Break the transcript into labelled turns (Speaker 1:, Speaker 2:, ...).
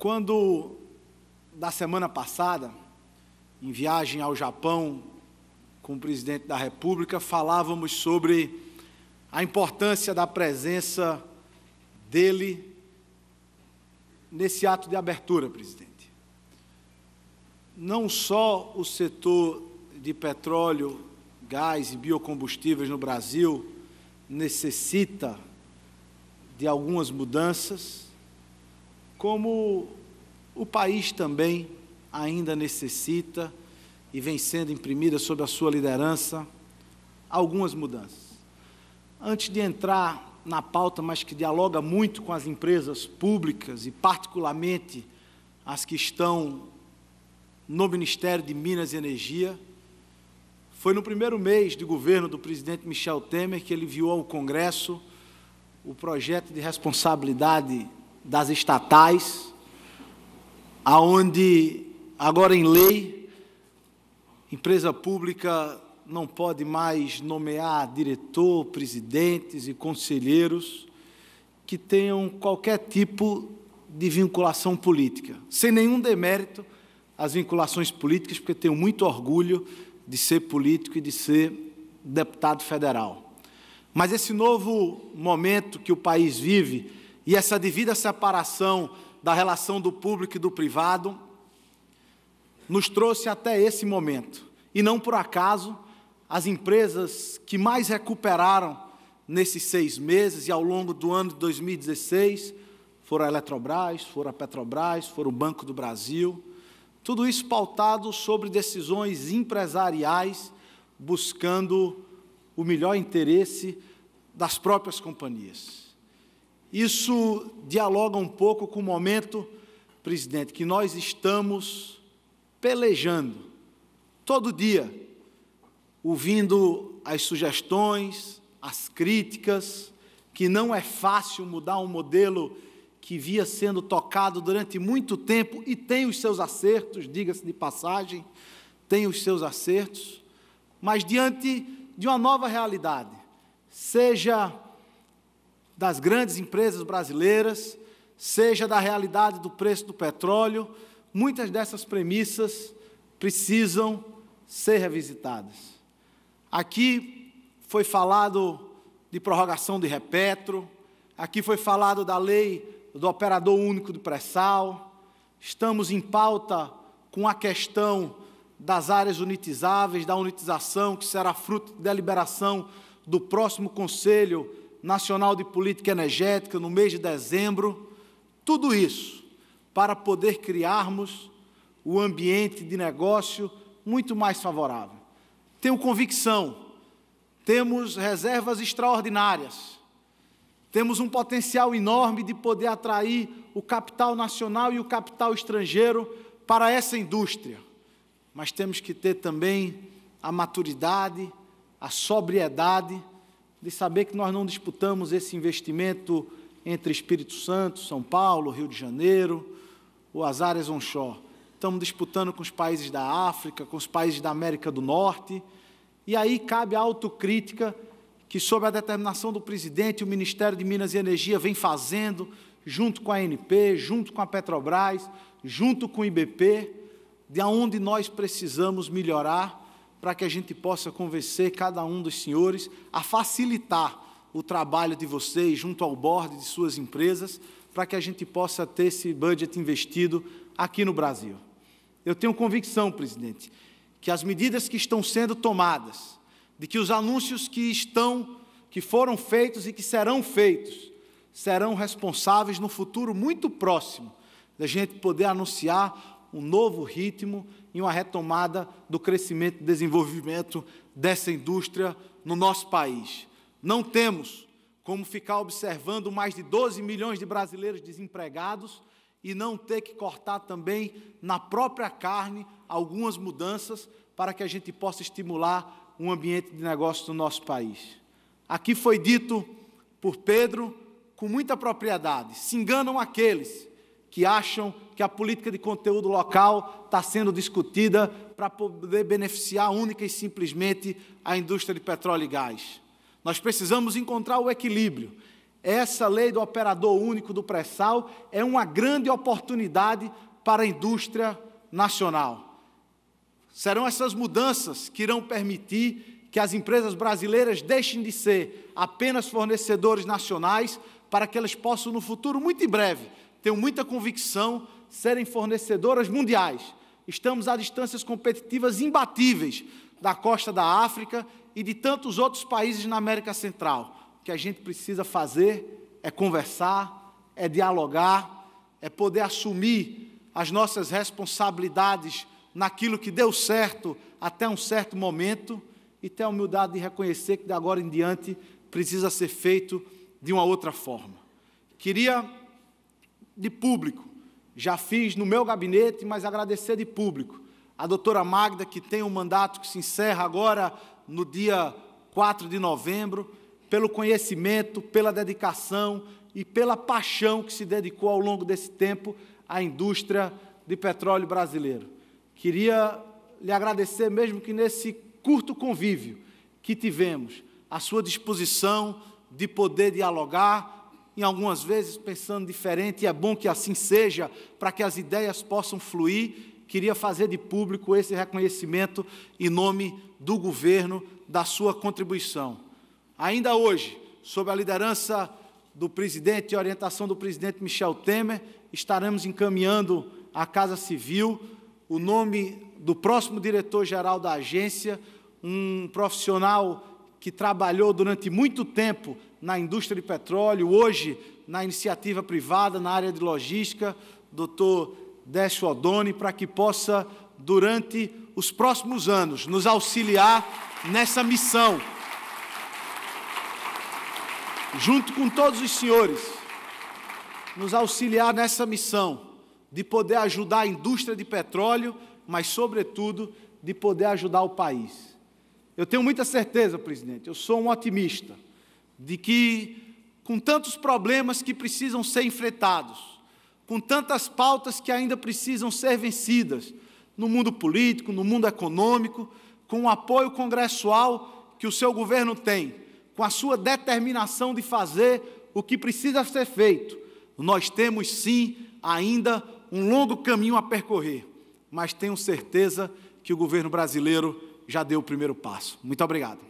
Speaker 1: Quando, da semana passada, em viagem ao Japão com o presidente da República, falávamos sobre a importância da presença dele nesse ato de abertura, presidente. Não só o setor de petróleo, gás e biocombustíveis no Brasil necessita de algumas mudanças, como o país também ainda necessita e vem sendo imprimida sob a sua liderança algumas mudanças. Antes de entrar na pauta, mas que dialoga muito com as empresas públicas e particularmente as que estão no Ministério de Minas e Energia, foi no primeiro mês de governo do presidente Michel Temer que ele enviou ao Congresso o projeto de responsabilidade das estatais, aonde agora em lei empresa pública não pode mais nomear diretor, presidentes e conselheiros que tenham qualquer tipo de vinculação política, sem nenhum demérito às vinculações políticas, porque tenho muito orgulho de ser político e de ser deputado federal. Mas esse novo momento que o país vive, e essa devida separação da relação do público e do privado nos trouxe até esse momento. E não por acaso, as empresas que mais recuperaram nesses seis meses e ao longo do ano de 2016 foram a Eletrobras, foram a Petrobras, foram o Banco do Brasil. Tudo isso pautado sobre decisões empresariais, buscando o melhor interesse das próprias companhias. Isso dialoga um pouco com o momento, presidente, que nós estamos pelejando todo dia, ouvindo as sugestões, as críticas, que não é fácil mudar um modelo que via sendo tocado durante muito tempo e tem os seus acertos, diga-se de passagem, tem os seus acertos, mas diante de uma nova realidade, seja das grandes empresas brasileiras, seja da realidade do preço do petróleo, muitas dessas premissas precisam ser revisitadas. Aqui foi falado de prorrogação de repetro, aqui foi falado da lei do operador único de pré-sal, estamos em pauta com a questão das áreas unitizáveis, da unitização, que será fruto de deliberação do próximo Conselho Nacional de Política Energética no mês de dezembro, tudo isso para poder criarmos o ambiente de negócio muito mais favorável. Tenho convicção, temos reservas extraordinárias, temos um potencial enorme de poder atrair o capital nacional e o capital estrangeiro para essa indústria, mas temos que ter também a maturidade, a sobriedade de saber que nós não disputamos esse investimento entre Espírito Santo, São Paulo, Rio de Janeiro ou as áreas onshore. Estamos disputando com os países da África, com os países da América do Norte. E aí cabe a autocrítica que, sob a determinação do presidente, o Ministério de Minas e Energia vem fazendo, junto com a ANP, junto com a Petrobras, junto com o IBP, de onde nós precisamos melhorar para que a gente possa convencer cada um dos senhores a facilitar o trabalho de vocês junto ao board de suas empresas, para que a gente possa ter esse budget investido aqui no Brasil. Eu tenho convicção, presidente, que as medidas que estão sendo tomadas, de que os anúncios que estão, que foram feitos e que serão feitos, serão responsáveis no futuro muito próximo da gente poder anunciar um novo ritmo e uma retomada do crescimento e desenvolvimento dessa indústria no nosso país. Não temos como ficar observando mais de 12 milhões de brasileiros desempregados e não ter que cortar também na própria carne algumas mudanças para que a gente possa estimular um ambiente de negócio no nosso país. Aqui foi dito por Pedro com muita propriedade: se enganam aqueles que acham que a política de conteúdo local está sendo discutida para poder beneficiar única e simplesmente a indústria de petróleo e gás. Nós precisamos encontrar o equilíbrio. Essa lei do operador único do pré-sal é uma grande oportunidade para a indústria nacional. Serão essas mudanças que irão permitir que as empresas brasileiras deixem de ser apenas fornecedores nacionais para que elas possam, no futuro muito em breve, tenho muita convicção, serem fornecedoras mundiais. Estamos a distâncias competitivas imbatíveis da costa da África e de tantos outros países na América Central. O que a gente precisa fazer é conversar, é dialogar, é poder assumir as nossas responsabilidades naquilo que deu certo até um certo momento e ter a humildade de reconhecer que de agora em diante precisa ser feito de uma outra forma. Queria de público. Já fiz no meu gabinete, mas agradecer de público. A doutora Magda, que tem um mandato que se encerra agora no dia 4 de novembro, pelo conhecimento, pela dedicação e pela paixão que se dedicou ao longo desse tempo à indústria de petróleo brasileiro. Queria lhe agradecer, mesmo que nesse curto convívio que tivemos, a sua disposição de poder dialogar, em algumas vezes pensando diferente, e é bom que assim seja, para que as ideias possam fluir. Queria fazer de público esse reconhecimento em nome do governo, da sua contribuição. Ainda hoje, sob a liderança do presidente e orientação do presidente Michel Temer, estaremos encaminhando à Casa Civil o nome do próximo diretor-geral da agência, um profissional que trabalhou durante muito tempo na indústria de petróleo, hoje na iniciativa privada, na área de logística, doutor Décio Odoni, para que possa, durante os próximos anos, nos auxiliar nessa missão. Junto com todos os senhores, nos auxiliar nessa missão de poder ajudar a indústria de petróleo, mas, sobretudo, de poder ajudar o país. Eu tenho muita certeza, presidente, eu sou um otimista, de que com tantos problemas que precisam ser enfrentados, com tantas pautas que ainda precisam ser vencidas, no mundo político, no mundo econômico, com o apoio congressual que o seu governo tem, com a sua determinação de fazer o que precisa ser feito, nós temos sim ainda um longo caminho a percorrer, mas tenho certeza que o governo brasileiro já deu o primeiro passo. Muito obrigado.